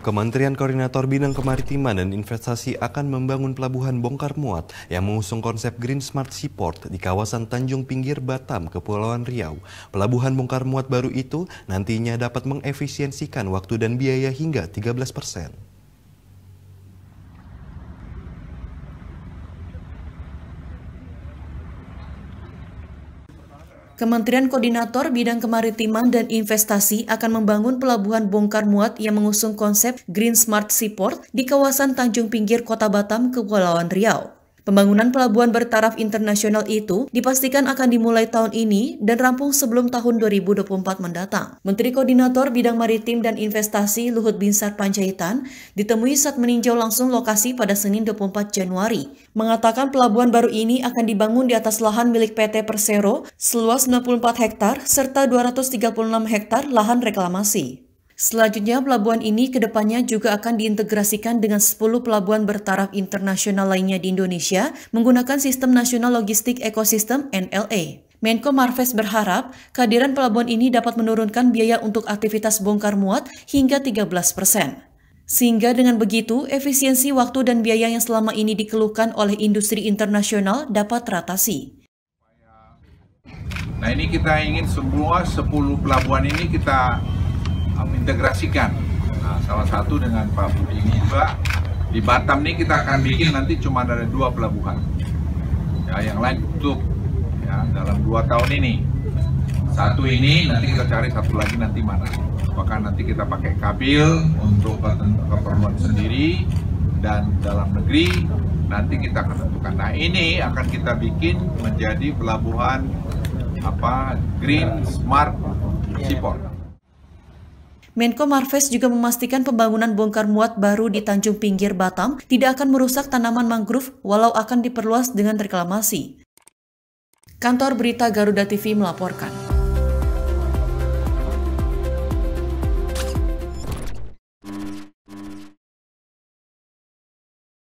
Kementerian Koordinator Bidang Kemaritiman dan Investasi akan membangun pelabuhan bongkar muat yang mengusung konsep Green Smart Seaport di kawasan Tanjung Pinggir Batam, Kepulauan Riau. Pelabuhan bongkar muat baru itu nantinya dapat mengefisiensikan waktu dan biaya hingga 13 persen. Kementerian Koordinator Bidang Kemaritiman dan Investasi akan membangun pelabuhan bongkar muat yang mengusung konsep Green Smart Seaport di kawasan Tanjung Pinggir Kota Batam, Kepulauan Riau. Pembangunan pelabuhan bertaraf internasional itu dipastikan akan dimulai tahun ini dan rampung sebelum tahun 2024 mendatang. Menteri Koordinator Bidang Maritim dan Investasi Luhut Binsar Panjaitan ditemui saat meninjau langsung lokasi pada Senin 24 Januari, mengatakan pelabuhan baru ini akan dibangun di atas lahan milik PT Persero seluas 64 hektar serta 236 hektar lahan reklamasi. Selanjutnya, pelabuhan ini kedepannya juga akan diintegrasikan dengan 10 pelabuhan bertaraf internasional lainnya di Indonesia menggunakan Sistem Nasional Logistik Ekosistem NLA. Menko Marves berharap kehadiran pelabuhan ini dapat menurunkan biaya untuk aktivitas bongkar muat hingga 13 persen. Sehingga dengan begitu, efisiensi waktu dan biaya yang selama ini dikeluhkan oleh industri internasional dapat teratasi. Nah ini kita ingin semua 10 pelabuhan ini kita mengintegrasikan. Nah, salah satu dengan Pak Budi juga di Batam ini kita akan bikin nanti cuma ada dua pelabuhan. Ya, yang lain tutup ya dalam dua tahun ini. Satu ini nanti kita cari satu lagi nanti mana. Apakah nanti kita pakai kabil untuk keperluan sendiri dan dalam negeri nanti kita akan tentukan. Nah ini akan kita bikin menjadi pelabuhan apa Green Smart Seaport. Menko Marves juga memastikan pembangunan bongkar muat baru di Tanjung Pinggir Batam tidak akan merusak tanaman mangrove walau akan diperluas dengan reklamasi. Kantor Berita Garuda TV melaporkan.